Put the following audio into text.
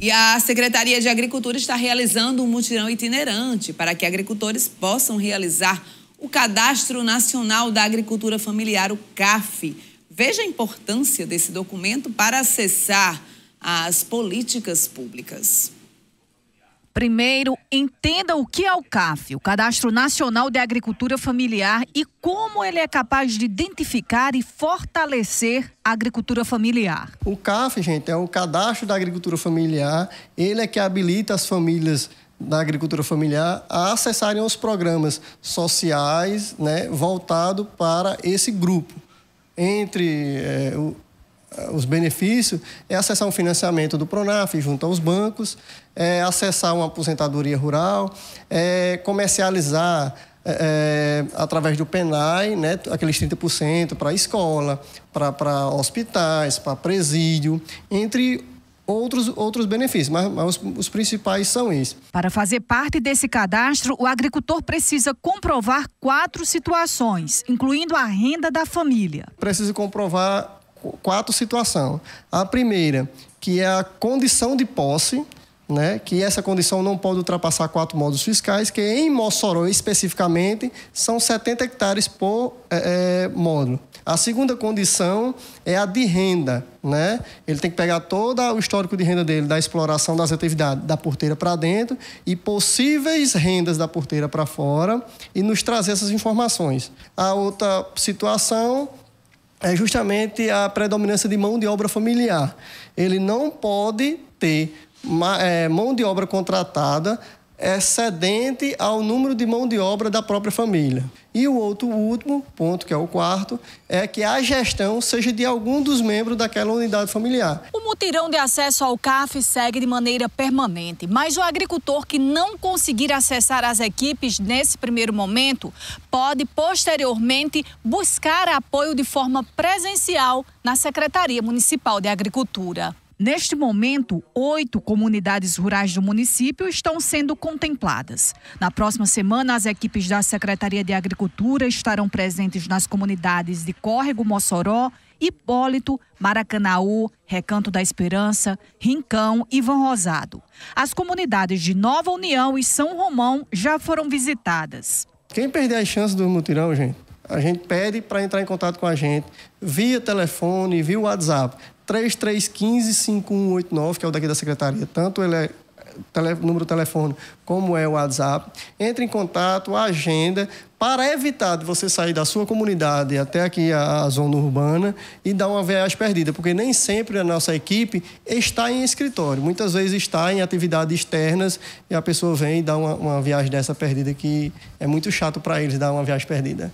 E a Secretaria de Agricultura está realizando um mutirão itinerante para que agricultores possam realizar o Cadastro Nacional da Agricultura Familiar, o CAF. Veja a importância desse documento para acessar as políticas públicas. Primeiro Entenda o que é o CAF, o Cadastro Nacional de Agricultura Familiar, e como ele é capaz de identificar e fortalecer a agricultura familiar. O CAF, gente, é o Cadastro da Agricultura Familiar. Ele é que habilita as famílias da agricultura familiar a acessarem os programas sociais, né, voltado para esse grupo entre é, o eh, os benefícios é acessar um financiamento do Pronaf junto aos bancos, é acessar uma aposentadoria rural, é comercializar é, através do PENAI né, aqueles 30% para escola, para hospitais, para presídio, entre outros, outros benefícios, mas, mas os, os, principais são esses. Para fazer parte desse cadastro, o agricultor precisa comprovar quatro situações, incluindo a renda da família. Precisa comprovar quatro situações. A primeira, que é a condição de posse, né, que essa condição não pode ultrapassar quatro módulos fiscais, que em Mossoró especificamente são 70 hectares por é, módulo. A segunda condição é a de renda. Né? Ele tem que pegar todo o histórico de renda dele, da exploração das atividades da porteira para dentro e possíveis rendas da porteira para fora e nos trazer essas informações. A outra situação é justamente a predominância de mão de obra familiar. Ele não pode ter eh, mão de obra contratada excedente ao número de mão de obra da própria família. E o outro o último ponto, que é o quarto, é que a gestão seja de algum dos membros daquela unidade familiar. O mutirão de acesso ao CAF segue de maneira permanente, mas o agricultor que não conseguir acessar as equipes nesse primeiro momento pode posteriormente buscar apoio de forma presencial na Secretaria Municipal de Agricultura. Neste momento, oito comunidades rurais do município estão sendo contempladas. Na próxima semana, as equipes da Secretaria de Agricultura estarão presentes nas comunidades de Córrego Mossoró, Hipólito, Maracanaú, Recanto da Esperança, Rincão e Vão Rosado. As comunidades de Nova União e São Romão já foram visitadas. Quem perder as chances do mutirão, gente, a gente pede para entrar em contato com a gente via telefone, via WhatsApp. 3315-5189, que é o daqui da secretaria. Tanto ele é tele, número de telefone como é o WhatsApp. Entre em contato, agenda, para evitar de você sair da sua comunidade até aqui a, a zona urbana e dar uma viagem perdida, porque nem sempre a nossa equipe está em escritório. Muitas vezes está em atividades externas e a pessoa vem e dá uma, uma viagem dessa perdida que é muito chato para eles dar uma viagem perdida.